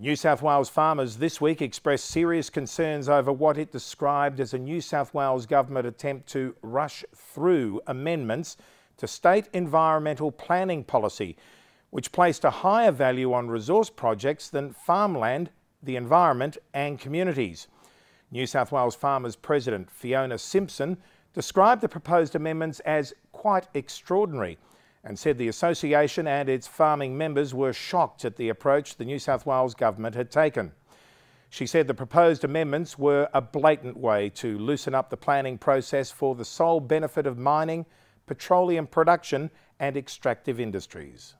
New South Wales farmers this week expressed serious concerns over what it described as a New South Wales government attempt to rush through amendments to state environmental planning policy, which placed a higher value on resource projects than farmland, the environment, and communities. New South Wales Farmers President Fiona Simpson described the proposed amendments as quite extraordinary and said the association and its farming members were shocked at the approach the New South Wales government had taken. She said the proposed amendments were a blatant way to loosen up the planning process for the sole benefit of mining, petroleum production, and extractive industries.